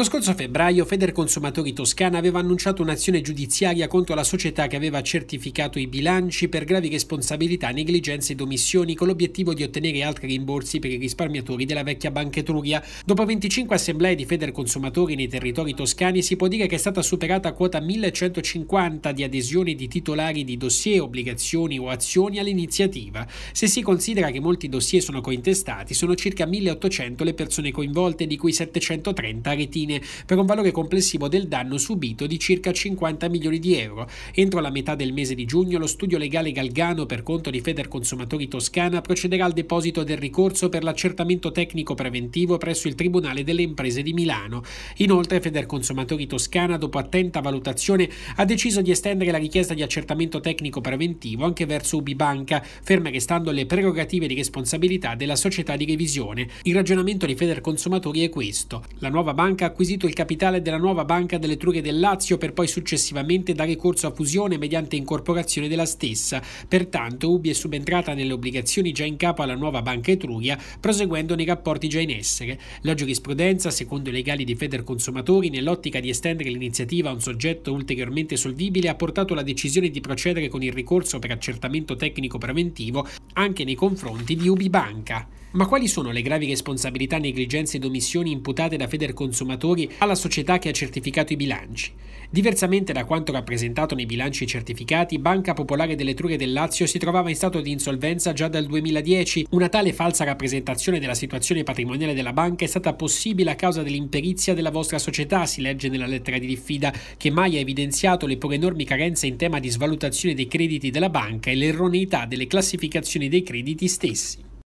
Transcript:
Lo scorso febbraio Consumatori Toscana aveva annunciato un'azione giudiziaria contro la società che aveva certificato i bilanci per gravi responsabilità, negligenze ed omissioni con l'obiettivo di ottenere altri rimborsi per i risparmiatori della vecchia Banca Etruria. Dopo 25 assemblee di Consumatori nei territori toscani si può dire che è stata superata quota 1150 di adesioni di titolari di dossier, obbligazioni o azioni all'iniziativa. Se si considera che molti dossier sono cointestati, sono circa 1800 le persone coinvolte, di cui 730 retini fine, per un valore complessivo del danno subito di circa 50 milioni di euro. Entro la metà del mese di giugno lo studio legale Galgano per conto di Feder Consumatori Toscana procederà al deposito del ricorso per l'accertamento tecnico preventivo presso il Tribunale delle Imprese di Milano. Inoltre Feder Consumatori Toscana, dopo attenta valutazione, ha deciso di estendere la richiesta di accertamento tecnico preventivo anche verso Ubibanca, ferme restando le prerogative di responsabilità della società di revisione. Il ragionamento di Feder Consumatori è questo. La nuova banca acquisito il capitale della nuova Banca delle Trughe del Lazio per poi successivamente dare corso a fusione mediante incorporazione della stessa. Pertanto Ubi è subentrata nelle obbligazioni già in capo alla nuova Banca Etruria, proseguendo nei rapporti già in essere. La giurisprudenza, secondo i legali di Feder Consumatori, nell'ottica di estendere l'iniziativa a un soggetto ulteriormente solvibile, ha portato alla decisione di procedere con il ricorso per accertamento tecnico preventivo anche nei confronti di Ubi Banca. Ma quali sono le gravi responsabilità, negligenze ed omissioni imputate da Federconsumatori alla società che ha certificato i bilanci? Diversamente da quanto rappresentato nei bilanci certificati, Banca Popolare dell'Etruria del Lazio si trovava in stato di insolvenza già dal 2010. Una tale falsa rappresentazione della situazione patrimoniale della banca è stata possibile a causa dell'imperizia della vostra società, si legge nella lettera di diffida, che mai ha evidenziato le pure enormi carenze in tema di svalutazione dei crediti della banca e l'erroneità delle classificazioni dei crediti stessi.